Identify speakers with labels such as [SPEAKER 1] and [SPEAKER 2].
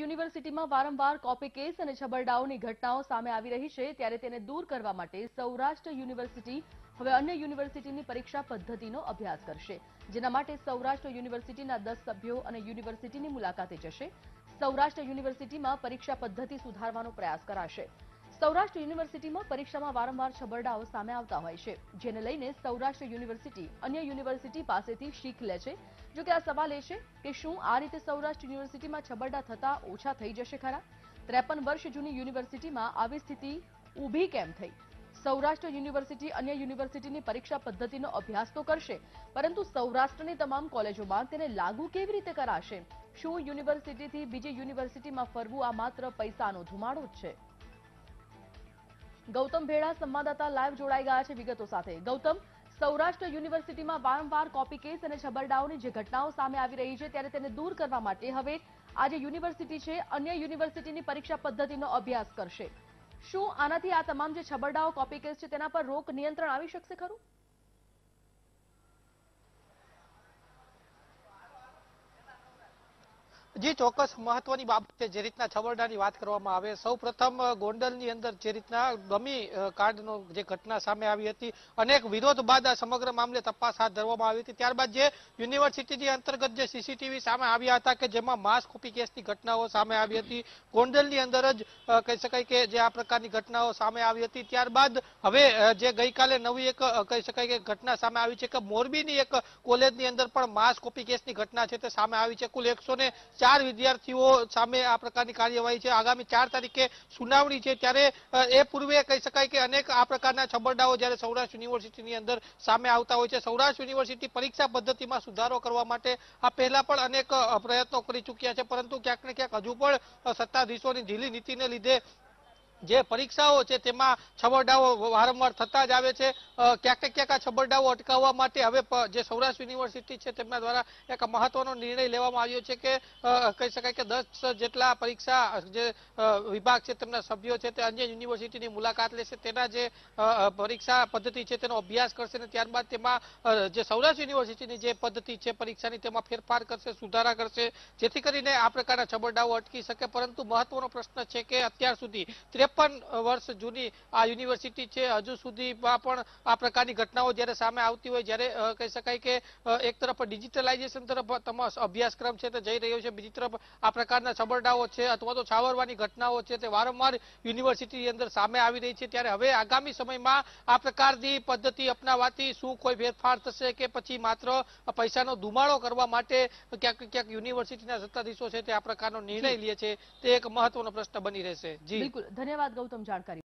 [SPEAKER 1] યુનિવર્સિટીમાં વારંવાર copy case અને છબરડાઓની ઘટનાઓ સામે આવી રહી છે ત્યારે તેને દૂર કરવા માટે સૌરાષ્ટ્ર યુનિવર્સિટી હવે અન્ય યુનિવર્સિટીની પરીક્ષા પદ્ધતિનો અભ્યાસ કરશે જેના માટે સૌરાષ્ટ્ર યુનિવર્સિટીના દસ સભ્યો અને યુનિવર્સિટીની મુલાકાતે જશે સૌરાષ્ટ્ર યુનિવર્સિટીમાં પરીક્ષા પદ્ધતિ સુધારવાનો પ્રયાસ કરાશે સૌરાષ્ટ્ર યુનિવર્સિટીમાં પરીક્ષામાં વારંવાર છબરડાઓ સામે આવતા હોય છે જેને લઈને સૌરાષ્ટ્ર યુનિવર્સિટી અન્ય યુનિવર્સિટી પાસેથી શીખ લે છે જો આ સવાલ એ છે કે શું આ રીતે સૌરાષ્ટ્ર યુનિવર્સિટીમાં છબરડા થતા ઓછા થઈ જશે ખરા ત્રેપન વર્ષ જૂની યુનિવર્સિટીમાં આવી સ્થિતિ ઊભી કેમ થઈ સૌરાષ્ટ્ર યુનિવર્સિટી અન્ય યુનિવર્સિટીની પરીક્ષા પદ્ધતિનો અભ્યાસ તો કરશે પરંતુ સૌરાષ્ટ્રની તમામ કોલેજોમાં તેને લાગુ કેવી રીતે કરાશે શું યુનિવર્સિટીથી બીજી યુનિવર્સિટીમાં ફરવું આ માત્ર પૈસાનો ધુમાડો જ છે ગૌતમ ભેળા સંવાદદાતા લાઈવ જોડાઈ ગયા છે વિગતો સાથે ગૌતમ સૌરાષ્ટ્ર યુનિવર્સિટીમાં વારંવાર કોપી કેસ અને છબરડાઓની જે ઘટનાઓ સામે આવી રહી છે ત્યારે તેને દૂર કરવા માટે હવે આજે યુનિવર્સિટી છે અન્ય યુનિવર્સિટીની પરીક્ષા પદ્ધતિનો અભ્યાસ કરશે શું આનાથી આ તમામ જે છબરડાઓ કોપી કેસ છે તેના પર રોક નિયંત્રણ આવી શકશે ખરું
[SPEAKER 2] જે ચોક્કસ મહત્વની બાબત છે જે રીતના છબરડાની વાત કરવામાં આવે સૌ પ્રથમ ગોંડલની અંદર જે રીતના ગમી કાંડનો જે ઘટના સામે આવી હતી અનેક વિરોધ બાદ આ સમગ્ર મામલે તપાસ હાથ ધરવામાં આવી હતી ત્યારબાદ જે યુનિવર્સિટીની અંતર્ગત જે સીસીટીવી સામે આવ્યા હતા કે જેમાં માસ કેસની ઘટનાઓ સામે આવી હતી ગોંડલની અંદર જ કહી શકાય કે જે આ પ્રકારની ઘટનાઓ સામે આવી હતી ત્યારબાદ હવે જે ગઈકાલે નવી એક કહી શકાય કે ઘટના સામે આવી છે કે મોરબીની એક કોલેજની અંદર પણ માસ કોપી કેસની ઘટના છે તે સામે આવી છે કુલ એકસો ને ચાર વિદ્યાર્થીઓ સામે આ પ્રકારની કાર્યવાહી છે આગામી ચાર તારીખે સુનાવણી છે ત્યારે એ પૂર્વે કહી શકાય કે અનેક આ પ્રકારના છબરડાઓ જ્યારે સૌરાષ્ટ્ર યુનિવર્સિટીની અંદર સામે આવતા હોય છે સૌરાષ્ટ્ર યુનિવર્સિટી પરીક્ષા પદ્ધતિમાં સુધારો કરવા માટે આ પહેલા પણ અનેક પ્રયત્નો કરી ચુક્યા છે પરંતુ ક્યાંક ને ક્યાંક હજુ પણ સત્તાધીશોની ઢીલી નીતિને લીધે જે પરીક્ષાઓ છે તેમાં છબરડાઓ વારંવાર થતા જ આવે છે ક્યાંક ક્યાંક આ છબરડાઓ અટકાવવા માટે હવે જે સૌરાષ્ટ્ર યુનિવર્સિટી છે તેમના દ્વારા એક મહત્વનો નિર્ણય લેવામાં આવ્યો છે કે કહી શકાય કે દસ જેટલા પરીક્ષા જે વિભાગ છે તેમના સભ્યો છે તે અન્ય યુનિવર્સિટીની મુલાકાત લેશે તેના જે પરીક્ષા પદ્ધતિ છે તેનો અભ્યાસ કરશે અને ત્યારબાદ તેમાં જે સૌરાષ્ટ્ર યુનિવર્સિટીની જે પદ્ધતિ છે પરીક્ષાની તેમાં ફેરફાર કરશે સુધારા કરશે જેથી કરીને આ પ્રકારના છબરડાઓ અટકી શકે પરંતુ મહત્વનો પ્રશ્ન છે કે અત્યાર સુધી ત્રેપન વર્ષ જૂની આ યુનિવર્સિટી છે હજુ સુધીમાં પણ આ પ્રકારની ઘટનાઓ જ્યારે સામે આવતી હોય જ્યારે કહી શકાય કે એક તરફ ડિજિટલાઇઝેશન તરફ અભ્યાસક્રમ છે તે જઈ રહ્યો છે બીજી તરફ આ પ્રકારના છબરડાઓ છે અથવા તો છાવરવાની ઘટનાઓ છે તે વારંવાર યુનિવર્સિટીની અંદર સામે આવી રહી છે ત્યારે હવે આગામી સમયમાં આ પ્રકારની પદ્ધતિ અપનાવવાથી શું કોઈ ફેરફાર થશે કે પછી માત્ર પૈસાનો ધુમાડો કરવા માટે ક્યાંક ક્યાંક યુનિવર્સિટીના સત્તાધીશો છે તે આ પ્રકારનો નિર્ણય લે છે તે એક મહત્વનો પ્રશ્ન બની રહેશે જી બિલકુલ
[SPEAKER 1] ધન્યવાદ ધન્યવાદ ગૌતમ જાણકારી